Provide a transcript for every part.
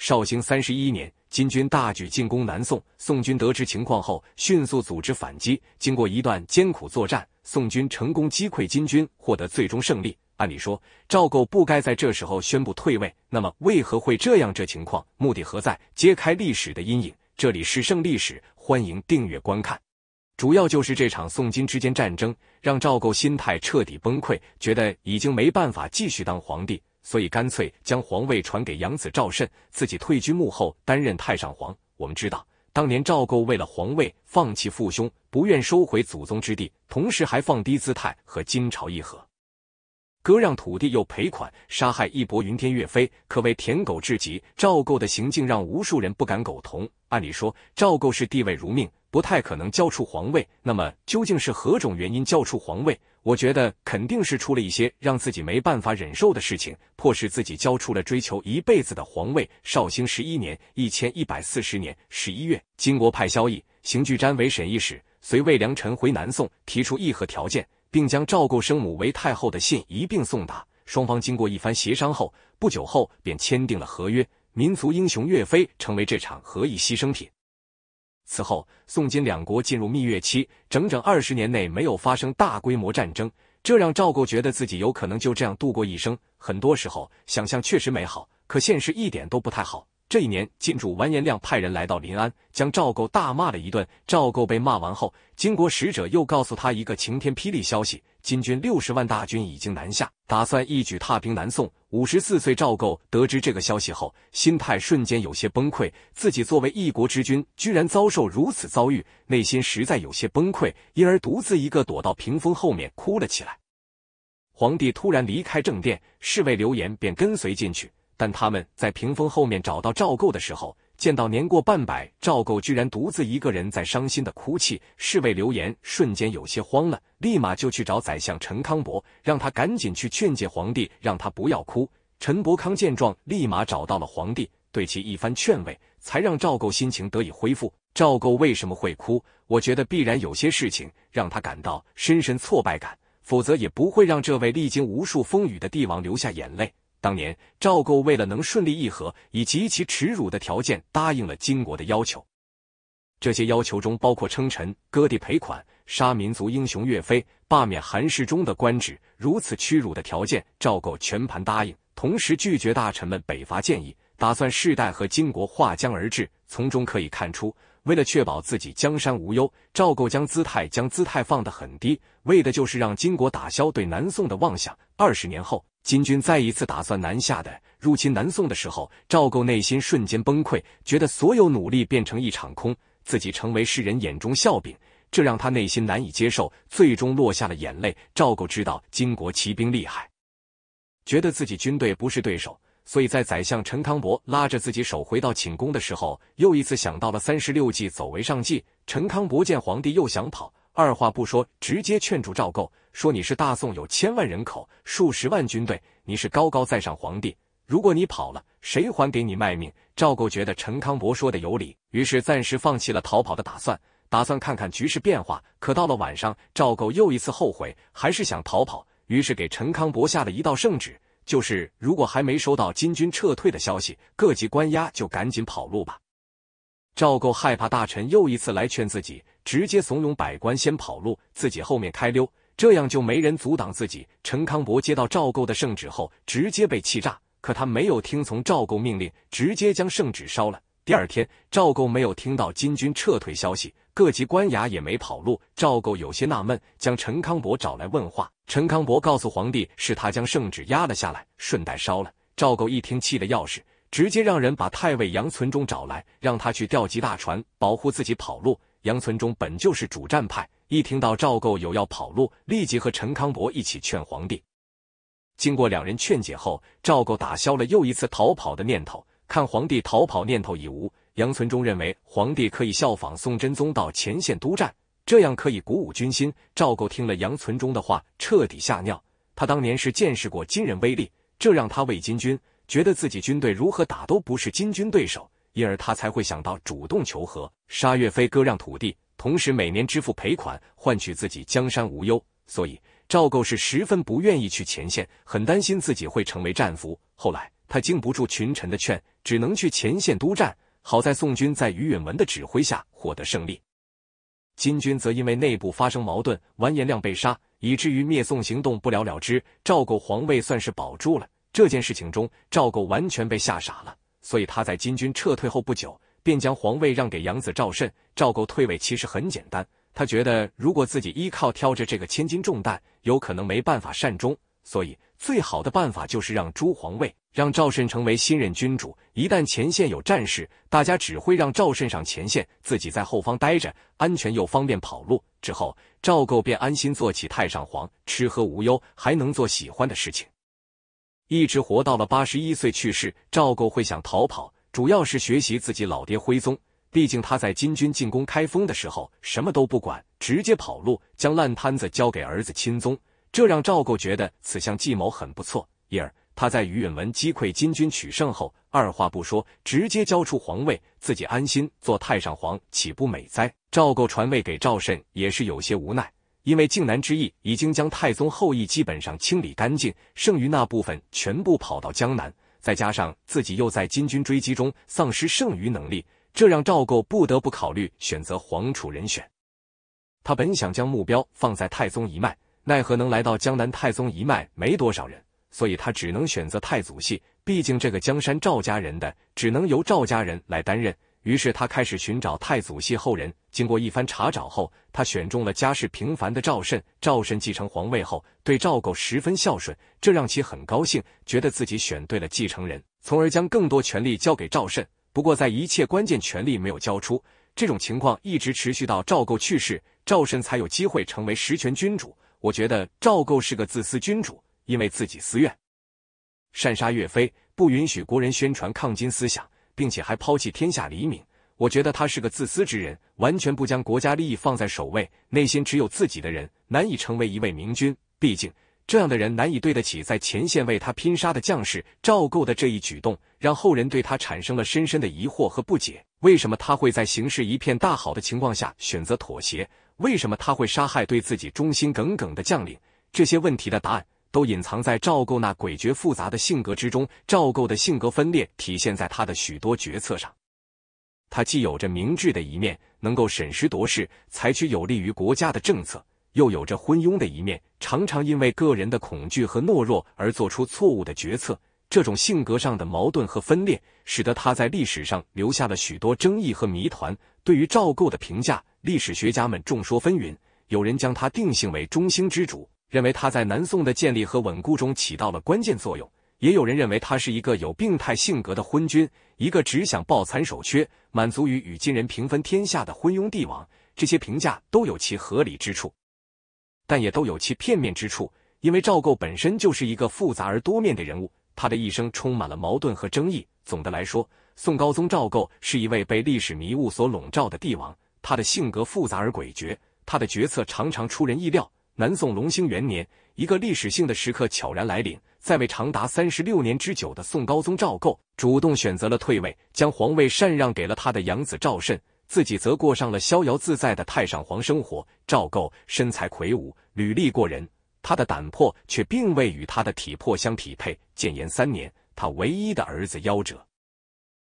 绍兴三十一年，金军大举进攻南宋，宋军得知情况后，迅速组织反击。经过一段艰苦作战，宋军成功击溃金军，获得最终胜利。按理说，赵构不该在这时候宣布退位，那么为何会这样？这情况，目的何在？揭开历史的阴影。这里是胜历史，欢迎订阅观看。主要就是这场宋金之间战争，让赵构心态彻底崩溃，觉得已经没办法继续当皇帝。所以干脆将皇位传给养子赵慎，自己退居幕后担任太上皇。我们知道，当年赵构为了皇位，放弃父兄，不愿收回祖宗之地，同时还放低姿态和金朝议和，割让土地又赔款，杀害义薄云天岳飞，可谓舔狗至极。赵构的行径让无数人不敢苟同。按理说，赵构是地位如命。不太可能交出皇位，那么究竟是何种原因交出皇位？我觉得肯定是出了一些让自己没办法忍受的事情，迫使自己交出了追求一辈子的皇位。绍兴十一年，一千一百四十年十一月，金国派萧绎、邢巨瞻为审议使，随魏良臣回南宋，提出议和条件，并将赵构生母为太后的信一并送达。双方经过一番协商后，不久后便签订了合约。民族英雄岳飞成为这场和议牺牲品。此后，宋金两国进入蜜月期，整整二十年内没有发生大规模战争，这让赵构觉得自己有可能就这样度过一生。很多时候，想象确实美好，可现实一点都不太好。这一年，金主完颜亮派人来到临安，将赵构大骂了一顿。赵构被骂完后，金国使者又告诉他一个晴天霹雳消息：金军六十万大军已经南下，打算一举踏平南宋。五十四岁赵构得知这个消息后，心态瞬间有些崩溃。自己作为一国之君，居然遭受如此遭遇，内心实在有些崩溃，因而独自一个躲到屏风后面哭了起来。皇帝突然离开正殿，侍卫刘言便跟随进去。但他们在屏风后面找到赵构的时候，见到年过半百，赵构居然独自一个人在伤心的哭泣，侍卫刘言瞬间有些慌了，立马就去找宰相陈康伯，让他赶紧去劝解皇帝，让他不要哭。陈伯康见状，立马找到了皇帝，对其一番劝慰，才让赵构心情得以恢复。赵构为什么会哭？我觉得必然有些事情让他感到深深挫败感，否则也不会让这位历经无数风雨的帝王流下眼泪。当年赵构为了能顺利议和，以极其耻辱的条件答应了金国的要求。这些要求中包括称臣、割地、赔款、杀民族英雄岳飞、罢免韩世忠的官职，如此屈辱的条件，赵构全盘答应，同时拒绝大臣们北伐建议，打算世代和金国划江而治。从中可以看出，为了确保自己江山无忧，赵构将姿态将姿态放得很低，为的就是让金国打消对南宋的妄想。二十年后。金军再一次打算南下的入侵南宋的时候，赵构内心瞬间崩溃，觉得所有努力变成一场空，自己成为世人眼中笑柄，这让他内心难以接受，最终落下了眼泪。赵构知道金国骑兵厉害，觉得自己军队不是对手，所以在宰相陈康伯拉着自己手回到寝宫的时候，又一次想到了三十六计走为上计。陈康伯见皇帝又想跑，二话不说直接劝住赵构。说你是大宋有千万人口、数十万军队，你是高高在上皇帝。如果你跑了，谁还给你卖命？赵构觉得陈康伯说的有理，于是暂时放弃了逃跑的打算，打算看看局势变化。可到了晚上，赵构又一次后悔，还是想逃跑，于是给陈康伯下了一道圣旨，就是如果还没收到金军撤退的消息，各级官押就赶紧跑路吧。赵构害怕大臣又一次来劝自己，直接怂恿百官先跑路，自己后面开溜。这样就没人阻挡自己。陈康伯接到赵构的圣旨后，直接被气炸，可他没有听从赵构命令，直接将圣旨烧了。第二天，赵构没有听到金军撤退消息，各级官衙也没跑路，赵构有些纳闷，将陈康伯找来问话。陈康伯告诉皇帝，是他将圣旨压了下来，顺带烧了。赵构一听，气得要死，直接让人把太尉杨存忠找来，让他去调集大船，保护自己跑路。杨存忠本就是主战派，一听到赵构有要跑路，立即和陈康伯一起劝皇帝。经过两人劝解后，赵构打消了又一次逃跑的念头。看皇帝逃跑念头已无，杨存忠认为皇帝可以效仿宋真宗到前线督战，这样可以鼓舞军心。赵构听了杨存忠的话，彻底吓尿。他当年是见识过金人威力，这让他卫金军觉得自己军队如何打都不是金军对手。因而他才会想到主动求和，杀岳飞，割让土地，同时每年支付赔款，换取自己江山无忧。所以赵构是十分不愿意去前线，很担心自己会成为战俘。后来他经不住群臣的劝，只能去前线督战。好在宋军在余允文的指挥下获得胜利，金军则因为内部发生矛盾，完颜亮被杀，以至于灭宋行动不了了之。赵构皇位算是保住了。这件事情中，赵构完全被吓傻了。所以他在金军撤退后不久，便将皇位让给养子赵慎。赵构退位其实很简单，他觉得如果自己依靠挑着这个千斤重担，有可能没办法善终。所以最好的办法就是让朱皇位，让赵慎成为新任君主。一旦前线有战事，大家只会让赵慎上前线，自己在后方待着，安全又方便跑路。之后赵构便安心做起太上皇，吃喝无忧，还能做喜欢的事情。一直活到了八十一岁去世。赵构会想逃跑，主要是学习自己老爹徽宗。毕竟他在金军进攻开封的时候，什么都不管，直接跑路，将烂摊子交给儿子钦宗，这让赵构觉得此项计谋很不错。因而他在余允文击溃金军取胜后，二话不说，直接交出皇位，自己安心做太上皇，岂不美哉？赵构传位给赵慎，也是有些无奈。因为靖难之役已经将太宗后裔基本上清理干净，剩余那部分全部跑到江南，再加上自己又在金军追击中丧失剩余能力，这让赵构不得不考虑选择皇储人选。他本想将目标放在太宗一脉，奈何能来到江南太宗一脉没多少人，所以他只能选择太祖系。毕竟这个江山赵家人的，只能由赵家人来担任。于是他开始寻找太祖系后人。经过一番查找后，他选中了家世平凡的赵慎。赵慎继承皇位后，对赵构十分孝顺，这让其很高兴，觉得自己选对了继承人，从而将更多权力交给赵慎。不过，在一切关键权力没有交出，这种情况一直持续到赵构去世，赵慎才有机会成为实权君主。我觉得赵构是个自私君主，因为自己私怨，擅杀岳飞，不允许国人宣传抗金思想。并且还抛弃天下黎民，我觉得他是个自私之人，完全不将国家利益放在首位，内心只有自己的人，难以成为一位明君。毕竟这样的人难以对得起在前线为他拼杀的将士。赵构的这一举动，让后人对他产生了深深的疑惑和不解：为什么他会在形势一片大好的情况下选择妥协？为什么他会杀害对自己忠心耿耿的将领？这些问题的答案。都隐藏在赵构那诡谲复杂的性格之中。赵构的性格分裂体现在他的许多决策上，他既有着明智的一面，能够审时度势，采取有利于国家的政策，又有着昏庸的一面，常常因为个人的恐惧和懦弱而做出错误的决策。这种性格上的矛盾和分裂，使得他在历史上留下了许多争议和谜团。对于赵构的评价，历史学家们众说纷纭，有人将他定性为中兴之主。认为他在南宋的建立和稳固中起到了关键作用，也有人认为他是一个有病态性格的昏君，一个只想抱残守缺、满足于与金人平分天下的昏庸帝王。这些评价都有其合理之处，但也都有其片面之处。因为赵构本身就是一个复杂而多面的人物，他的一生充满了矛盾和争议。总的来说，宋高宗赵构是一位被历史迷雾所笼罩的帝王，他的性格复杂而诡谲，他的决策常常出人意料。南宋隆兴元年，一个历史性的时刻悄然来临。在位长达三十六年之久的宋高宗赵构主动选择了退位，将皇位禅让给了他的养子赵慎，自己则过上了逍遥自在的太上皇生活。赵构身材魁梧，履历过人，他的胆魄却并未与他的体魄相匹配。建炎三年，他唯一的儿子夭折，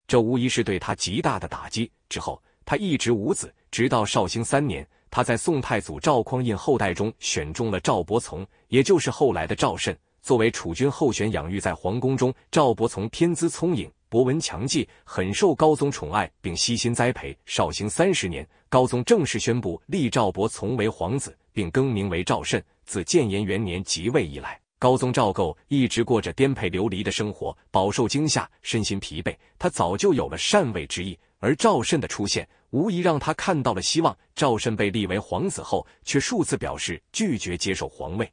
这无疑是对他极大的打击。之后，他一直无子，直到绍兴三年。他在宋太祖赵匡胤后代中选中了赵伯从，也就是后来的赵慎，作为储君候选，养育在皇宫中。赵伯从天资聪颖，博闻强记，很受高宗宠爱，并悉心栽培。绍兴三十年，高宗正式宣布立赵伯从为皇子，并更名为赵慎。自建炎元年即位以来，高宗赵构一直过着颠沛流离的生活，饱受惊吓，身心疲惫。他早就有了禅位之意。而赵慎的出现，无疑让他看到了希望。赵慎被立为皇子后，却数次表示拒绝接受皇位。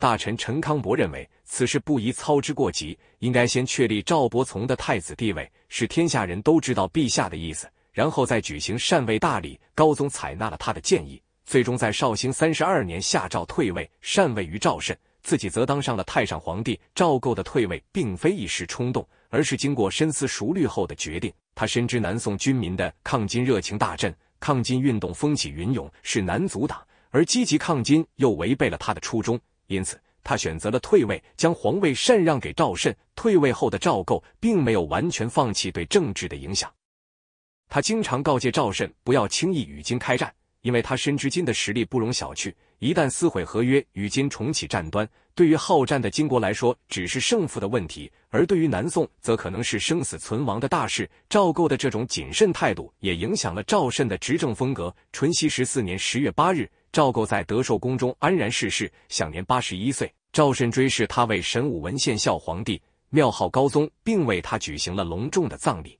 大臣陈康伯认为此事不宜操之过急，应该先确立赵伯从的太子地位，使天下人都知道陛下的意思，然后再举行禅位大礼。高宗采纳了他的建议，最终在绍兴三十二年下诏退位，禅位于赵慎，自己则当上了太上皇帝。赵构的退位并非一时冲动。而是经过深思熟虑后的决定。他深知南宋军民的抗金热情大振，抗金运动风起云涌，是难阻挡。而积极抗金又违背了他的初衷，因此他选择了退位，将皇位禅让给赵慎。退位后的赵构并没有完全放弃对政治的影响，他经常告诫赵慎不要轻易与金开战，因为他深知金的实力不容小觑。一旦撕毁合约，与金重启战端，对于好战的金国来说只是胜负的问题；而对于南宋，则可能是生死存亡的大事。赵构的这种谨慎态度，也影响了赵慎的执政风格。淳熙十四年十月八日，赵构在德寿宫中安然逝世，享年八十一岁。赵慎追谥他为神武文献孝皇帝，庙号高宗，并为他举行了隆重的葬礼。